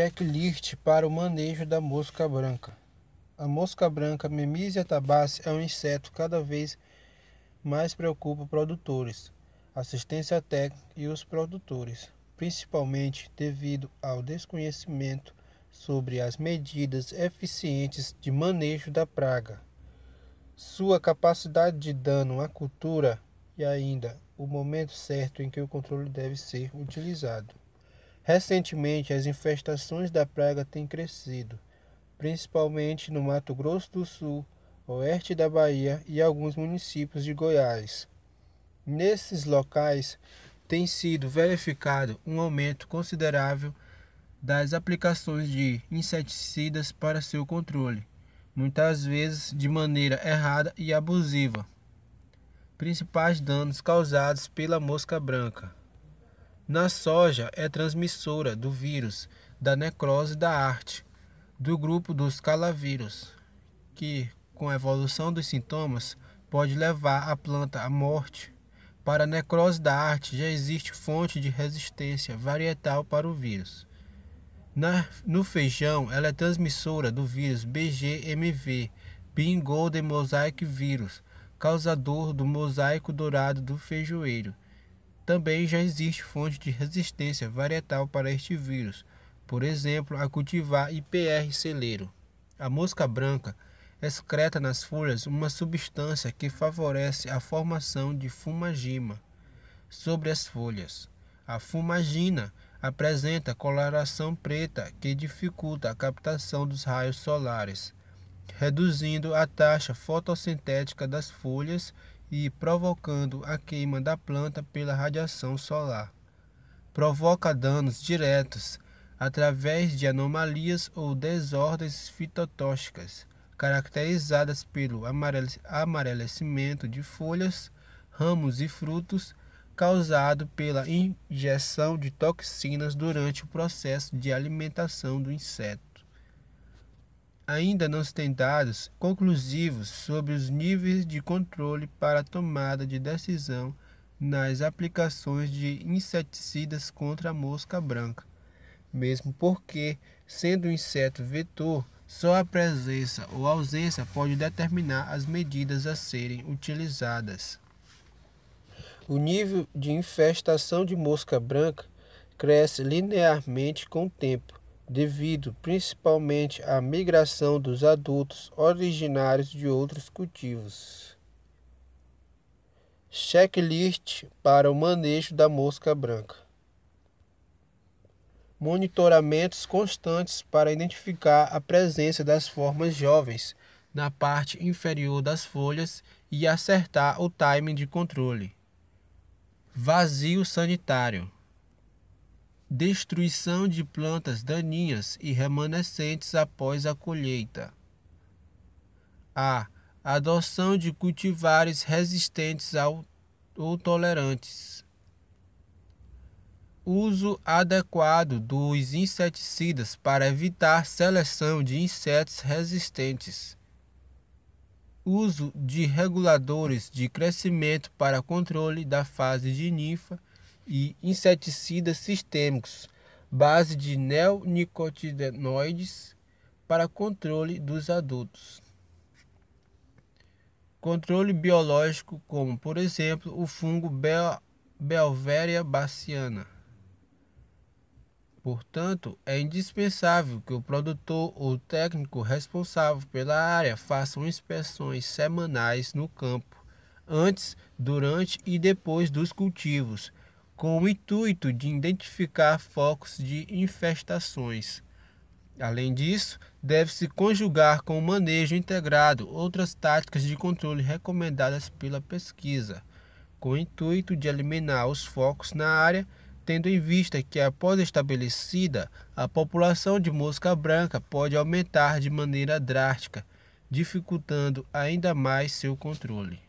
checklist para o manejo da mosca branca. A mosca branca Memisia tabaci é um inseto cada vez mais preocupa produtores, assistência técnica e os produtores, principalmente devido ao desconhecimento sobre as medidas eficientes de manejo da praga, sua capacidade de dano à cultura e ainda o momento certo em que o controle deve ser utilizado. Recentemente, as infestações da praga têm crescido, principalmente no Mato Grosso do Sul, oeste da Bahia e alguns municípios de Goiás. Nesses locais, tem sido verificado um aumento considerável das aplicações de inseticidas para seu controle, muitas vezes de maneira errada e abusiva. Principais danos causados pela mosca branca. Na soja é transmissora do vírus da necrose da arte, do grupo dos calavírus, que, com a evolução dos sintomas, pode levar a planta à morte. Para a necrose da arte já existe fonte de resistência varietal para o vírus. Na, no feijão, ela é transmissora do vírus BGMV, Bean Golden Mosaic Virus, causador do mosaico dourado do feijoeiro. Também já existe fonte de resistência varietal para este vírus, por exemplo, a cultivar IPR celeiro. A mosca branca excreta nas folhas uma substância que favorece a formação de fumagima sobre as folhas. A fumagina apresenta coloração preta que dificulta a captação dos raios solares reduzindo a taxa fotossintética das folhas e provocando a queima da planta pela radiação solar. Provoca danos diretos através de anomalias ou desordens fitotóxicas, caracterizadas pelo amarelecimento de folhas, ramos e frutos causado pela injeção de toxinas durante o processo de alimentação do inseto ainda não se tem dados conclusivos sobre os níveis de controle para a tomada de decisão nas aplicações de inseticidas contra a mosca branca, mesmo porque, sendo um inseto vetor, só a presença ou ausência pode determinar as medidas a serem utilizadas. O nível de infestação de mosca branca cresce linearmente com o tempo devido principalmente à migração dos adultos originários de outros cultivos. Checklist para o manejo da mosca branca. Monitoramentos constantes para identificar a presença das formas jovens na parte inferior das folhas e acertar o timing de controle. Vazio sanitário destruição de plantas daninhas e remanescentes após a colheita. A. Adoção de cultivares resistentes ao, ou tolerantes. Uso adequado dos inseticidas para evitar seleção de insetos resistentes. Uso de reguladores de crescimento para controle da fase de ninfa e inseticidas sistêmicos, base de neonicotinoides para controle dos adultos. Controle biológico, como por exemplo o fungo Bel Belveria baciana. Portanto, é indispensável que o produtor ou técnico responsável pela área façam inspeções semanais no campo, antes, durante e depois dos cultivos, com o intuito de identificar focos de infestações. Além disso, deve-se conjugar com o manejo integrado outras táticas de controle recomendadas pela pesquisa, com o intuito de eliminar os focos na área, tendo em vista que, após estabelecida, a população de mosca branca pode aumentar de maneira drástica, dificultando ainda mais seu controle.